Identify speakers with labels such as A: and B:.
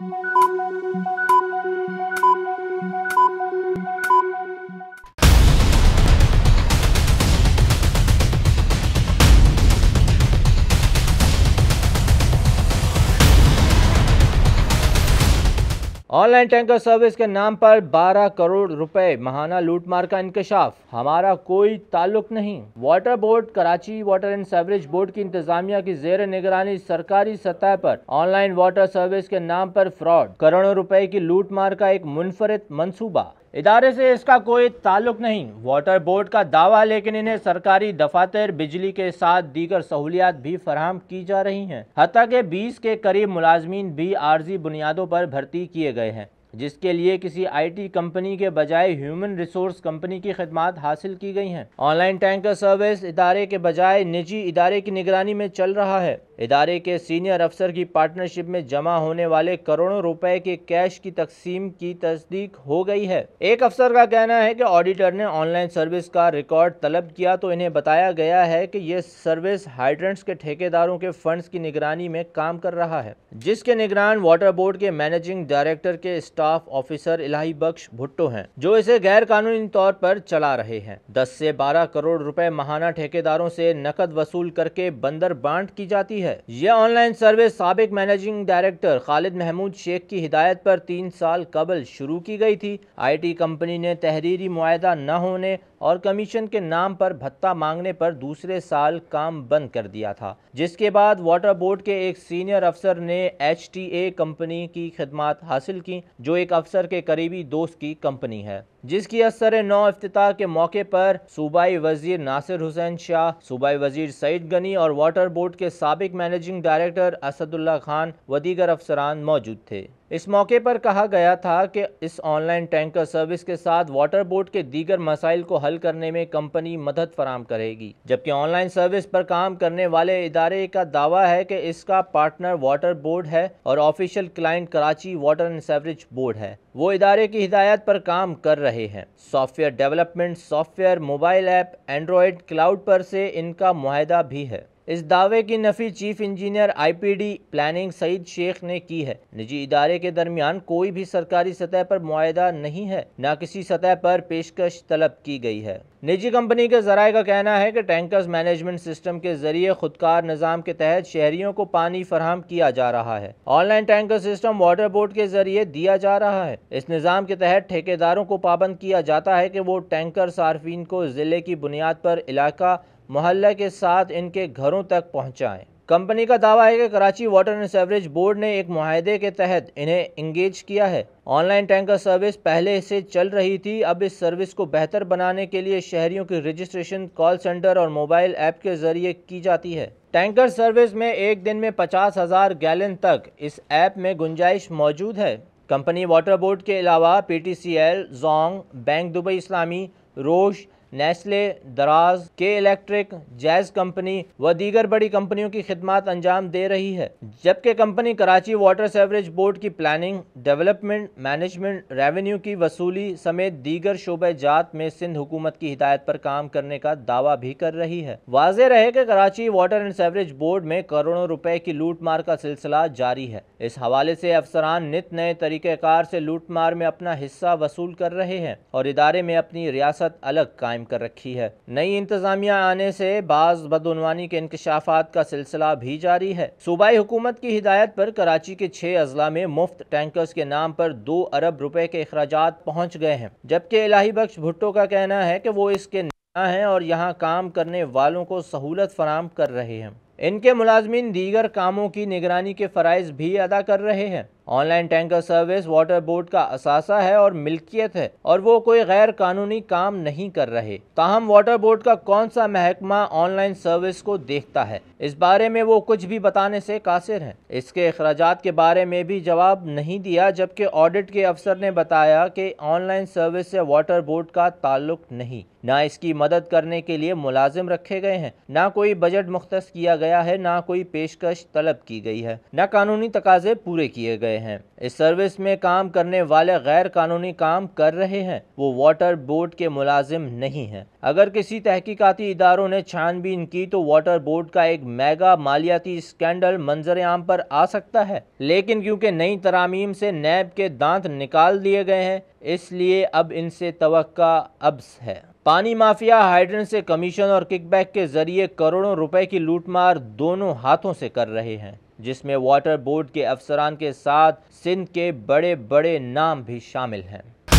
A: Thank you. Online tanker service के नाम पर 12 करोड़ रुपए महाना लूटमार का इंकशाफ हमारा कोई ताल्लुक नहीं water board Karachi water and sewerage board की इंतजामिया की जेर निगरानी सरकारी सतह पर ऑनलाइन वाटर सर्विस के नाम पर फ्रॉड करोड़ों रुपए की लूटमार का एक मुनफरद मंसूबा इदारे से इसका कोई ताल्लुक नहीं वाटर बोर्ड का दावा लेकिन इन्हें सरकारी दफातर बिजली के साथ दीगर सहूलियात भी फराहम की जा रही हैं हती के बीस के करीब मुलाजमीन भी आर्जी बुनियादों पर भर्ती किए गए हैं जिसके लिए किसी आईटी कंपनी के बजाय ह्यूमन रिसोर्स कंपनी की खदमात हासिल की गई हैं ऑनलाइन टैंकर सर्विस इदारे के बजाय निजी इदारे की निगरानी में चल रहा है इदारे के सीनियर अफसर की पार्टनरशिप में जमा होने वाले करोड़ों रुपए के कैश की तकसीम की तस्दीक हो गई है एक अफसर का कहना है कि ऑडिटर ने ऑनलाइन सर्विस का रिकॉर्ड तलब किया तो इन्हें बताया गया है कि ये सर्विस हाइड्रेंट्स के ठेकेदारों के फंड्स की निगरानी में काम कर रहा है जिसके निगरान वाटर बोर्ड के मैनेजिंग डायरेक्टर के स्टाफ ऑफिसर इलाही बख्श भुट्टो है जो इसे गैर कानूनी तौर पर चला रहे हैं दस से बारह करोड़ रूपए महाना ठेकेदारों से नकद वसूल करके बंदर बांट की जाती है है यह ऑनलाइन सर्विस सबक मैनेजिंग डायरेक्टर खालिद महमूद शेख की हिदायत पर तीन साल कबल शुरू की गई थी आईटी कंपनी ने तहरीरी माहा न होने और कमीशन के नाम पर भत्ता मांगने पर दूसरे साल काम बंद कर दिया था जिसके बाद वाटर बोर्ड के एक सीनियर अफसर ने एच कंपनी की खदमात हासिल की जो एक अफसर के करीबी दोस्त की कंपनी है जिसकी असर नौ अफ्ताह के मौके पर सूबाई वजीर नासिर हुसैन शाह सूबाई वजीर सईद गनी और वाटर बोर्ड के सबक मैनेजिंग डायरेक्टर असदुल्ला खान व दीगर अफसरान मौजूद थे इस मौके पर कहा गया था कि इस ऑनलाइन टैंकर सर्विस के साथ वाटर बोर्ड के दीगर मसाइल को हल करने में कंपनी मदद फराम करेगी जबकि ऑनलाइन सर्विस पर काम करने वाले इदारे का दावा है कि इसका पार्टनर वाटर बोर्ड है और official client Karachi water and sewerage board है वो इदारे की हिदायत पर काम कर रहे हैं software development software mobile app Android cloud पर से इनका माहदा भी है इस दावे की नफी chief engineer IPD planning Saeed Sheikh ने की है निजी इदारे के दरमियान कोई भी सरकारी सतह पर मुआदा नहीं है न किसी सतह पर पेशकश तलब की गई है निजी कंपनी के जराये का कहना है कि टैंकर्स मैनेजमेंट सिस्टम के जरिए खुदकार निज़ाम के तहत शहरियों को पानी फराहम किया जा रहा है online tanker system water board के जरिए दिया जा रहा है इस निज़ाम के तहत ठेकेदारों को पाबंद किया जाता है कि वो टैंकर सार्फिन को ज़िले की बुनियाद पर इलाका मोहल्ला के साथ इनके घरों तक पहुँचाएँ कंपनी का दावा है कि Karachi water and sewerage board ने एक माहदे के तहत इन्हें इंगेज किया है ऑनलाइन टैंकर सर्विस पहले से चल रही थी अब इस सर्विस को बेहतर बनाने के लिए शहरियों की रजिस्ट्रेशन कॉल सेंटर और मोबाइल ऐप के जरिए की जाती है टैंकर सर्विस में एक दिन में पचास हज़ार गैलन तक इस ऐप में गुंजाइश मौजूद है कंपनी वाटर बोर्ड के अलावा P T C L Zong bank Dubai इस्लामी Roche Nestle Daraz K electric jazz company व दीगर बड़ी कंपनियों की खिदमत अंजाम दे रही है जबकि company Karachi water sewerage board की प्लानिंग डेवलपमेंट मैनेजमेंट रेवेन्यू की वसूली समेत दीगर शोबे जात में सिंध हुकूमत की हिदायत पर काम करने का दावा भी कर रही है वाज रहे कि Karachi water and sewerage board में करोड़ों रुपए की लूट मार का सिलसिला जारी है इस हवाले से अफसरान नित नए तरीक़ेकार से लूट मार में अपना हिस्सा वसूल कर रहे हैं और इदारे में अपनी रियासत अलग कायम कायम कर रखी है नई इंतजामिया आने से बाज बदनवानी के इंकशाफात का सिलसिला भी जारी है सूबाई हुकूमत की हिदायत पर कराची के छह अजला में मुफ्त टैंकर्स के नाम पर दो अरब रुपए के अखराज पहुँच गए हैं जबकि इलाही बख्श भुट्टो का कहना है कि वो इसके हैं और यहाँ काम करने वालों को सहूलत फराम कर रहे हैं इनके मुलाजमिन दीगर कामों की निगरानी के फ़रज़ भी अदा कर रहे हैं online tanker service water board का असासा है और मिल्कियत है और वो कोई गैर कानूनी काम नहीं कर रहे ताहम वाटर बोर्ड का कौन सा महकमा ऑनलाइन सर्विस को देखता है इस बारे में वो कुछ भी बताने से कासिर हैं इसके अखराज के बारे में भी जवाब नहीं दिया जबकि ऑडिट के अफसर ने बताया कि ऑनलाइन सर्विस से वाटर बोर्ड का ताल्लुक नहीं ना इसकी मदद करने के लिए मुलाजिम रखे गए हैं ना कोई बजट मुख्त किया गया है ना कोई पेशकश तलब की गई है ना कानूनी तकाजे पूरे किए गए हैं इस सर्विस में काम करने वाले गैर कानूनी काम कर रहे हैं वो वाटर बोर्ड के मुलाजिम नहीं हैं अगर किसी तहकीकती इदारों ने छानबीन की तो वाटर बोर्ड का एक मेगा मालियाती स्कैंडल मंजर आम पर आ सकता है लेकिन क्योंकि नई तरामीम से नैब के दांत निकाल दिए गए हैं इसलिए अब इनसे तो अब्स है पानी माफिया हाइड्रन से कमीशन और किकबैक के जरिए करोड़ों रुपए की लूटमार दोनों हाथों से कर रहे हैं जिसमें वाटर बोर्ड के अफसरान के साथ सिंध के बड़े बड़े नाम भी शामिल हैं